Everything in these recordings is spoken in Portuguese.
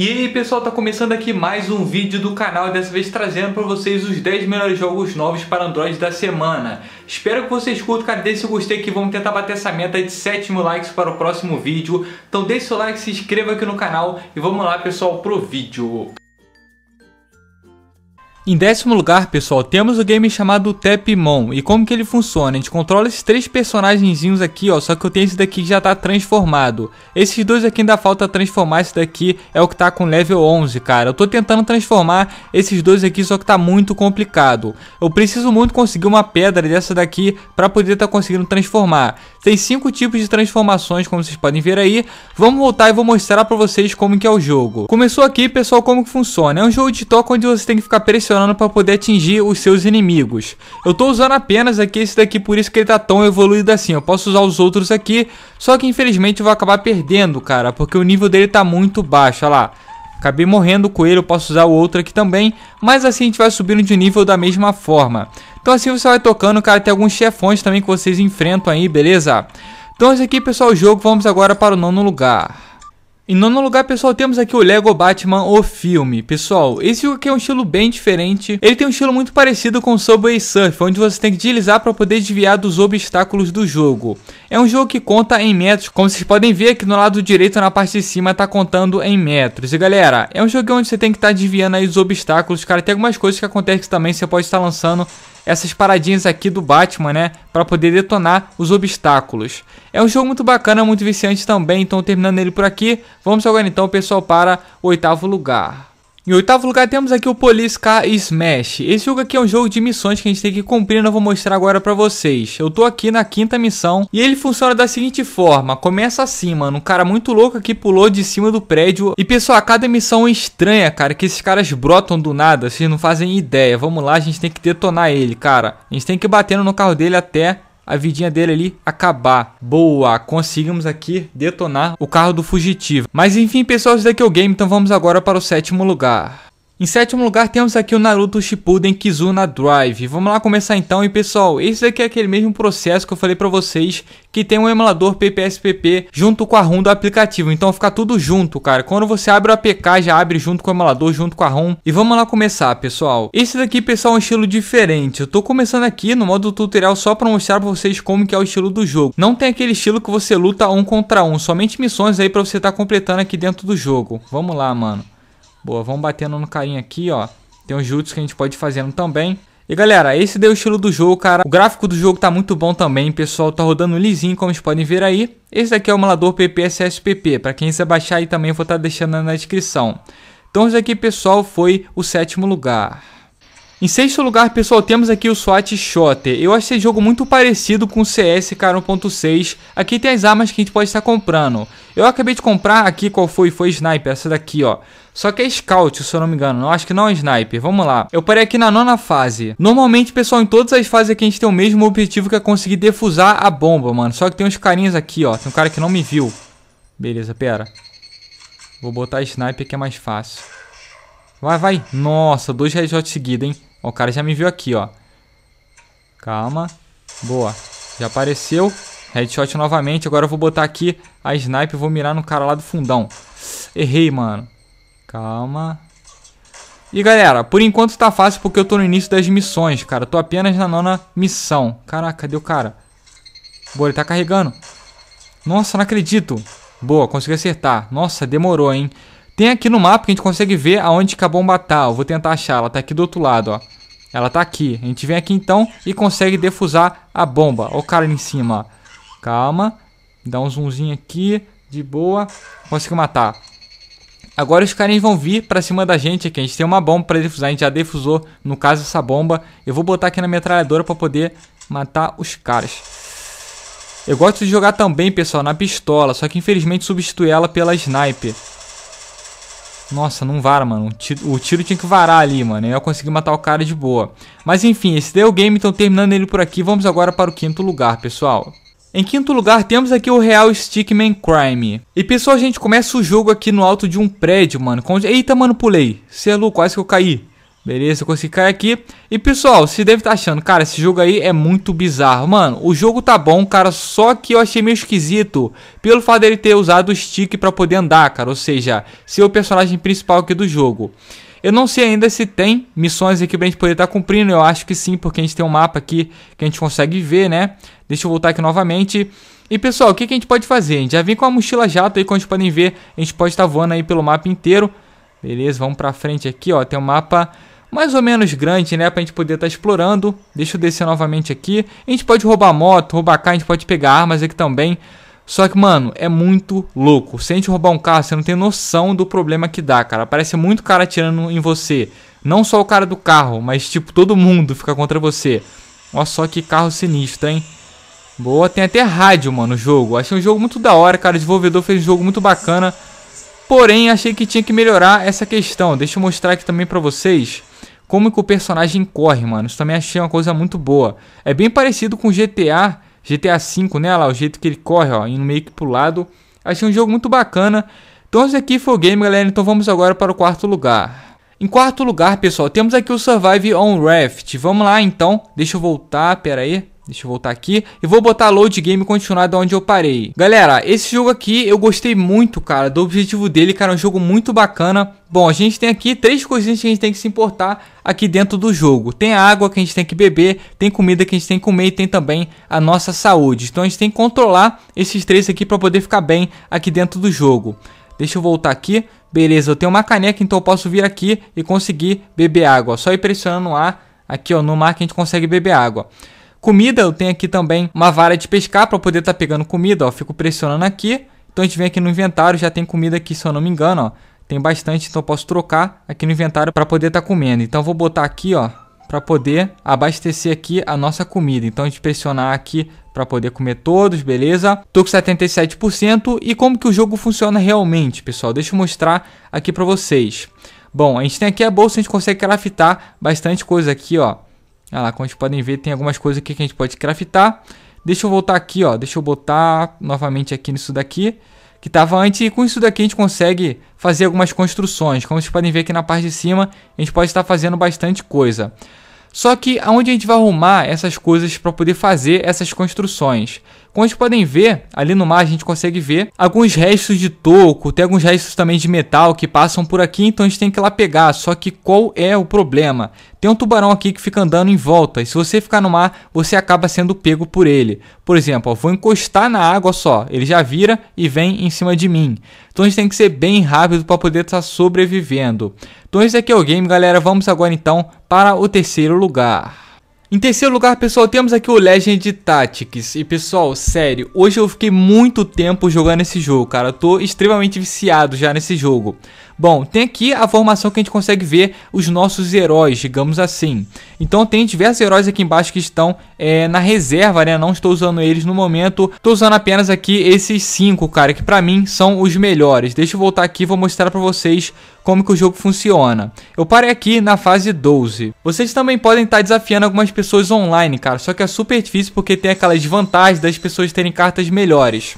E aí pessoal, tá começando aqui mais um vídeo do canal, dessa vez trazendo para vocês os 10 melhores jogos novos para Android da semana. Espero que vocês curtam, cara, deixe seu gostei que vamos tentar bater essa meta de 7 mil likes para o próximo vídeo. Então deixe seu like, se inscreva aqui no canal e vamos lá pessoal pro vídeo. Em décimo lugar, pessoal, temos o game chamado Tapmon. E como que ele funciona? A gente controla esses três personagens aqui, ó. Só que eu tenho esse daqui que já tá transformado. Esses dois aqui ainda falta transformar. Esse daqui é o que tá com level 11, cara. Eu tô tentando transformar esses dois aqui, só que tá muito complicado. Eu preciso muito conseguir uma pedra dessa daqui pra poder tá conseguindo transformar. Tem cinco tipos de transformações, como vocês podem ver aí. Vamos voltar e vou mostrar pra vocês como que é o jogo. Começou aqui, pessoal, como que funciona. É um jogo de toque onde você tem que ficar pressionando pra poder atingir os seus inimigos. Eu tô usando apenas aqui esse daqui, por isso que ele tá tão evoluído assim. Eu posso usar os outros aqui, só que infelizmente eu vou acabar perdendo, cara, porque o nível dele tá muito baixo, olha lá. Acabei morrendo com ele, eu posso usar o outro aqui também, mas assim a gente vai subindo de nível da mesma forma. Então assim você vai tocando, cara, tem alguns chefões também que vocês enfrentam aí, beleza? Então esse aqui, pessoal, o jogo, vamos agora para o nono lugar. Em nono lugar, pessoal, temos aqui o Lego Batman, o filme. Pessoal, esse jogo aqui é um estilo bem diferente. Ele tem um estilo muito parecido com o Subway Surf, onde você tem que deslizar para poder desviar dos obstáculos do jogo. É um jogo que conta em metros, como vocês podem ver aqui no lado direito, na parte de cima, tá contando em metros. E galera, é um jogo onde você tem que estar tá desviando aí dos obstáculos, cara. Tem algumas coisas que acontecem também você pode estar lançando essas paradinhas aqui do Batman, né? Para poder detonar os obstáculos. É um jogo muito bacana, muito viciante também. Então, terminando ele por aqui, vamos agora então, pessoal, para o oitavo lugar. Em oitavo lugar temos aqui o Police Car Smash. Esse jogo aqui é um jogo de missões que a gente tem que cumprir, Eu vou mostrar agora pra vocês. Eu tô aqui na quinta missão e ele funciona da seguinte forma. Começa assim, mano, um cara muito louco aqui pulou de cima do prédio. E pessoal, a cada missão é estranha, cara, que esses caras brotam do nada, vocês não fazem ideia. Vamos lá, a gente tem que detonar ele, cara. A gente tem que ir batendo no carro dele até a vidinha dele ali acabar. Boa, conseguimos aqui detonar o carro do fugitivo. Mas enfim, pessoal, esse daqui é o game, então vamos agora para o sétimo lugar. Em sétimo lugar temos aqui o Naruto Shippuden Kizuna Drive. Vamos lá começar então e pessoal, esse daqui é aquele mesmo processo que eu falei para vocês que tem um emulador PPSPP junto com a ROM do aplicativo, então fica tudo junto cara, quando você abre o APK já abre junto com o emulador, junto com a ROM e vamos lá começar pessoal. Esse daqui pessoal é um estilo diferente, eu tô começando aqui no modo tutorial só para mostrar para vocês como que é o estilo do jogo. Não tem aquele estilo que você luta um contra um, somente missões aí para você estar tá completando aqui dentro do jogo. Vamos lá mano. Boa, vamos batendo no carinha aqui, ó. Tem uns jutsu que a gente pode ir fazendo também. E galera, esse deu o estilo do jogo, cara. O gráfico do jogo tá muito bom também, pessoal. Tá rodando lisinho, como vocês podem ver aí. Esse daqui é o emulador PPSSPP. Para quem quiser baixar aí também, eu vou estar tá deixando na descrição. Então, isso aqui, pessoal, foi o sétimo lugar. Em sexto lugar, pessoal, temos aqui o SWAT Shotter. Eu acho esse jogo muito parecido com o CS, cara, 1.6. Aqui tem as armas que a gente pode estar comprando. Eu acabei de comprar aqui, qual foi? Foi Sniper, essa daqui, ó. Só que é Scout, se eu não me engano. Não, acho que não é Sniper. Vamos lá. Eu parei aqui na nona fase. Normalmente, pessoal, em todas as fases aqui a gente tem o mesmo objetivo que é conseguir defusar a bomba, mano. Só que tem uns carinhas aqui, ó. Tem um cara que não me viu. Beleza, pera. Vou botar Sniper que é mais fácil. Vai, vai. Nossa, dois headshots seguidos, hein. Ó, o cara já me viu aqui, ó. Calma. Boa. Já apareceu. Headshot novamente. Agora eu vou botar aqui a sniper e vou mirar no cara lá do fundão. Errei, mano. Calma. E galera, por enquanto tá fácil porque eu tô no início das missões, cara. tô apenas na nona missão. Caraca, cadê o cara? Boa, ele tá carregando. Nossa, não acredito. Boa, consegui acertar. Nossa, demorou, hein? Tem aqui no mapa que a gente consegue ver aonde que a bomba tá. Eu vou tentar achar. Ela tá aqui do outro lado, ó. Ela tá aqui. A gente vem aqui então e consegue defusar a bomba. Ó o cara ali em cima, ó. Calma. Dá um zoomzinho aqui. De boa. Conseguiu matar. Agora os caras vão vir pra cima da gente aqui. A gente tem uma bomba pra defusar. A gente já defusou, no caso, essa bomba. Eu vou botar aqui na metralhadora pra poder matar os caras. Eu gosto de jogar também, pessoal, na pistola. Só que infelizmente substituí ela pela sniper. Nossa, não vara, mano. O tiro, o tiro, tinha que varar ali, mano. Eu consegui matar o cara de boa. Mas enfim, esse daí é o game, então terminando ele por aqui, vamos agora para o quinto lugar, pessoal. Em quinto lugar, temos aqui o Real Stickman Crime. E pessoal, a gente começa o jogo aqui no alto de um prédio, mano. Com... Eita, mano, pulei. Cê é louco, quase que eu caí. Beleza, eu consegui cair aqui. E pessoal, você deve estar tá achando, cara, esse jogo aí é muito bizarro. Mano, o jogo tá bom, cara, só que eu achei meio esquisito. Pelo fato dele ter usado o stick para poder andar, cara. Ou seja, ser o personagem principal aqui do jogo. Eu não sei ainda se tem missões aqui pra gente poder estar tá cumprindo. Eu acho que sim, porque a gente tem um mapa aqui que a gente consegue ver, né? Deixa eu voltar aqui novamente. E pessoal, o que, que a gente pode fazer? A gente já vem com a mochila jato aí, como vocês podem ver. A gente pode estar tá voando aí pelo mapa inteiro. Beleza, vamos pra frente aqui, ó. Tem um mapa mais ou menos grande, né? Pra gente poder estar tá explorando. Deixa eu descer novamente aqui. A gente pode roubar moto, roubar carro, a gente pode pegar armas aqui também. Só que, mano, é muito louco. Se a gente roubar um carro, você não tem noção do problema que dá, cara. Parece muito cara atirando em você. Não só o cara do carro, mas, tipo, todo mundo fica contra você. Olha só que carro sinistro, hein? Boa, tem até rádio, mano, o jogo. Achei um jogo muito da hora, cara. O desenvolvedor fez um jogo muito bacana. Porém, achei que tinha que melhorar essa questão. Deixa eu mostrar aqui também pra vocês como que o personagem corre, mano. Isso também achei uma coisa muito boa. É bem parecido com GTA, GTA V, né? Olha lá, o jeito que ele corre, ó, indo meio que pro lado. Achei um jogo muito bacana. Então esse aqui foi o game, galera. Então vamos agora para o quarto lugar. Em quarto lugar, pessoal, temos aqui o Survive on Raft. Vamos lá, então. Deixa eu voltar, pera aí. Deixa eu voltar aqui. E vou botar load game e continuar da onde eu parei. Galera, esse jogo aqui eu gostei muito, cara, do objetivo dele, cara. É um jogo muito bacana. Bom, a gente tem aqui três coisinhas que a gente tem que se importar aqui dentro do jogo. Tem água que a gente tem que beber, tem comida que a gente tem que comer e tem também a nossa saúde. Então a gente tem que controlar esses três aqui para poder ficar bem aqui dentro do jogo. Deixa eu voltar aqui. Beleza, eu tenho uma caneca, então eu posso vir aqui e conseguir beber água. Só ir pressionando o aqui ó, no mar que a gente consegue beber água. Comida, eu tenho aqui também uma vara de pescar para poder estar tá pegando comida, ó. Fico pressionando aqui. Então a gente vem aqui no inventário, já tem comida aqui, se eu não me engano, ó. Tem bastante, então eu posso trocar aqui no inventário para poder estar tá comendo. Então vou botar aqui, ó, para poder abastecer aqui a nossa comida. Então a gente pressionar aqui para poder comer todos, beleza? Tô com 77% e como que o jogo funciona realmente, pessoal? Deixa eu mostrar aqui para vocês. Bom, a gente tem aqui a bolsa, a gente consegue craftar bastante coisa aqui, ó. Olha ah, lá, como vocês podem ver, tem algumas coisas aqui que a gente pode craftar. Deixa eu voltar aqui, ó. Deixa eu botar novamente aqui nisso daqui. Que estava antes. E com isso daqui a gente consegue fazer algumas construções. Como vocês podem ver aqui na parte de cima, a gente pode estar fazendo bastante coisa. Só que aonde a gente vai arrumar essas coisas para poder fazer essas construções? Como vocês podem ver, ali no mar a gente consegue ver alguns restos de toco, tem alguns restos também de metal que passam por aqui, então a gente tem que ir lá pegar. Só que qual é o problema? Tem um tubarão aqui que fica andando em volta, e se você ficar no mar, você acaba sendo pego por ele. Por exemplo, ó, vou encostar na água só, ele já vira e vem em cima de mim. Então a gente tem que ser bem rápido para poder estar tá sobrevivendo. Então esse aqui é o game, galera. Vamos agora então para o terceiro lugar. Em terceiro lugar, pessoal, temos aqui o Legend Tactics. E, pessoal, sério, hoje eu fiquei muito tempo jogando esse jogo, cara. Eu tô extremamente viciado já nesse jogo. Bom, tem aqui a formação que a gente consegue ver os nossos heróis, digamos assim. Então tem diversos heróis aqui embaixo que estão é, na reserva, né? Não estou usando eles no momento. Estou usando apenas aqui esses cinco, cara, que pra mim são os melhores. Deixa eu voltar aqui e vou mostrar pra vocês como que o jogo funciona. Eu parei aqui na fase 12. Vocês também podem estar tá desafiando algumas pessoas online, cara, só que é super difícil porque tem aquelas vantagens das pessoas terem cartas melhores.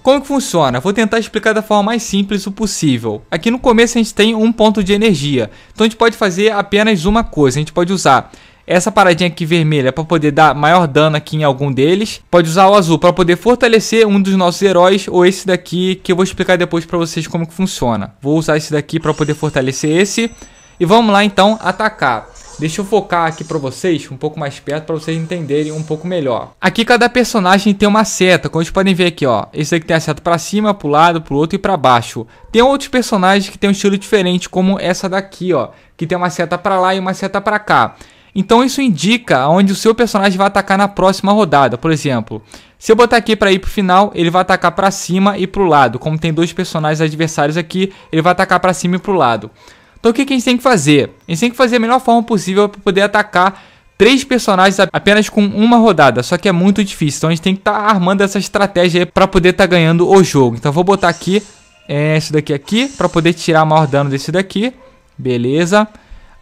Como que funciona? Vou tentar explicar da forma mais simples o possível. Aqui no começo a gente tem um ponto de energia, então a gente pode fazer apenas uma coisa, a gente pode usar essa paradinha aqui vermelha é para poder dar maior dano aqui em algum deles. Pode usar o azul para poder fortalecer um dos nossos heróis ou esse daqui que eu vou explicar depois para vocês como que funciona. Vou usar esse daqui para poder fortalecer esse. E vamos lá então atacar. Deixa eu focar aqui para vocês, um pouco mais perto, para vocês entenderem um pouco melhor. Aqui cada personagem tem uma seta, como vocês podem ver aqui, ó. Esse aqui tem a seta para cima, para o lado, para o outro e para baixo. Tem outros personagens que tem um estilo diferente, como essa daqui, ó, que tem uma seta para lá e uma seta para cá. Então isso indica onde o seu personagem vai atacar na próxima rodada. Por exemplo, se eu botar aqui para ir pro final, ele vai atacar para cima e pro lado. Como tem dois personagens adversários aqui, ele vai atacar para cima e pro lado. Então o que, que a gente tem que fazer? A gente tem que fazer a melhor forma possível para poder atacar três personagens apenas com uma rodada, só que é muito difícil. Então a gente tem que estar tá armando essa estratégia para poder estar tá ganhando o jogo. Então vou botar aqui é, daqui aqui para poder tirar maior dano desse daqui. Beleza.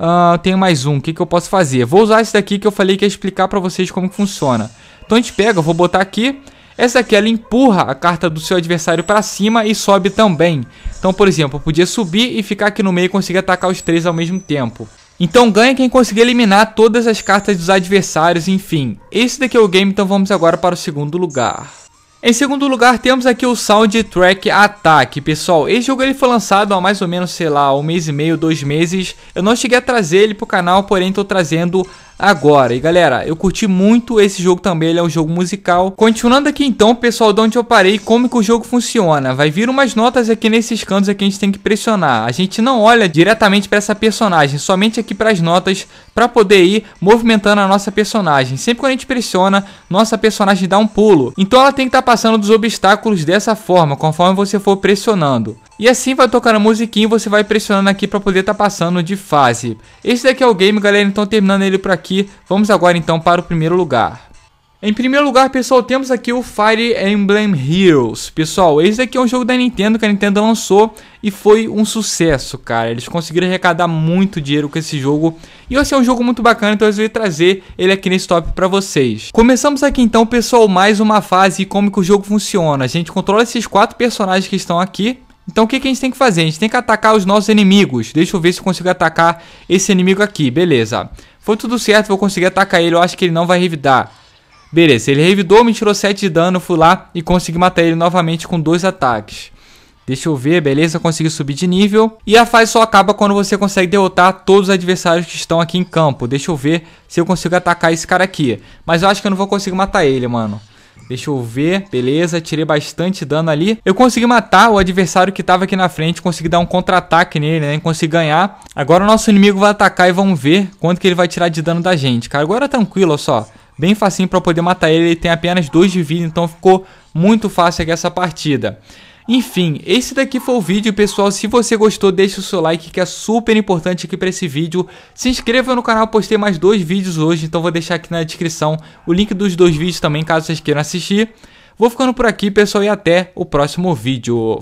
Uh, tenho mais um, o que, que eu posso fazer? Vou usar esse daqui que eu falei que ia explicar para vocês como funciona. Então a gente pega, eu vou botar aqui. Essa aqui ela empurra a carta do seu adversário para cima e sobe também. Então, por exemplo, eu podia subir e ficar aqui no meio e conseguir atacar os três ao mesmo tempo. Então ganha quem conseguir eliminar todas as cartas dos adversários, enfim. Esse daqui é o game, então vamos agora para o segundo lugar. Em segundo lugar, temos aqui o Soundtrack Attack. Pessoal, esse jogo ele foi lançado há mais ou menos, sei lá, um mês e meio, dois meses. Eu não cheguei a trazer ele pro canal, porém estou trazendo agora. E galera, eu curti muito esse jogo também, ele é um jogo musical. Continuando aqui então, pessoal, de onde eu parei, como que o jogo funciona. Vai vir umas notas aqui nesses cantos aqui que a gente tem que pressionar. A gente não olha diretamente para essa personagem, somente aqui para as notas para poder ir movimentando a nossa personagem. Sempre quando a gente pressiona, nossa personagem dá um pulo. Então ela tem que estar tá passando dos obstáculos dessa forma, conforme você for pressionando. E assim vai tocando a musiquinha e você vai pressionando aqui para poder estar tá passando de fase. Esse daqui é o game, galera, então terminando ele por aqui, vamos agora então para o primeiro lugar. Em primeiro lugar, pessoal, temos aqui o Fire Emblem Heroes. Pessoal, esse daqui é um jogo da Nintendo que a Nintendo lançou e foi um sucesso, cara. Eles conseguiram arrecadar muito dinheiro com esse jogo. E esse assim, é um jogo muito bacana, então eu resolvi trazer ele aqui nesse top pra vocês. Começamos aqui então, pessoal, mais uma fase e como que o jogo funciona. A gente controla esses quatro personagens que estão aqui. Então o que, que a gente tem que fazer? A gente tem que atacar os nossos inimigos. Deixa eu ver se eu consigo atacar esse inimigo aqui. Beleza. Foi tudo certo, vou conseguir atacar ele. Eu acho que ele não vai revidar. Beleza, ele revidou, me tirou 7 de dano, fui lá e consegui matar ele novamente com dois ataques. Deixa eu ver, beleza, consegui subir de nível. E a fase só acaba quando você consegue derrotar todos os adversários que estão aqui em campo. Deixa eu ver se eu consigo atacar esse cara aqui. Mas eu acho que eu não vou conseguir matar ele, mano. Deixa eu ver. Beleza, tirei bastante dano ali. Eu consegui matar o adversário que tava aqui na frente. Consegui dar um contra-ataque nele, né? Consegui ganhar. Agora o nosso inimigo vai atacar e vamos ver quanto que ele vai tirar de dano da gente. Cara, agora é tranquilo, olha só. Bem facinho pra poder matar ele. Ele tem apenas 2 de vida, então ficou muito fácil aqui essa partida. Enfim, esse daqui foi o vídeo, pessoal. Se você gostou, deixe o seu like, que é super importante aqui para esse vídeo. Se inscreva no canal, postei mais dois vídeos hoje, então vou deixar aqui na descrição o link dos dois vídeos também, caso vocês queiram assistir. Vou ficando por aqui, pessoal, e até o próximo vídeo.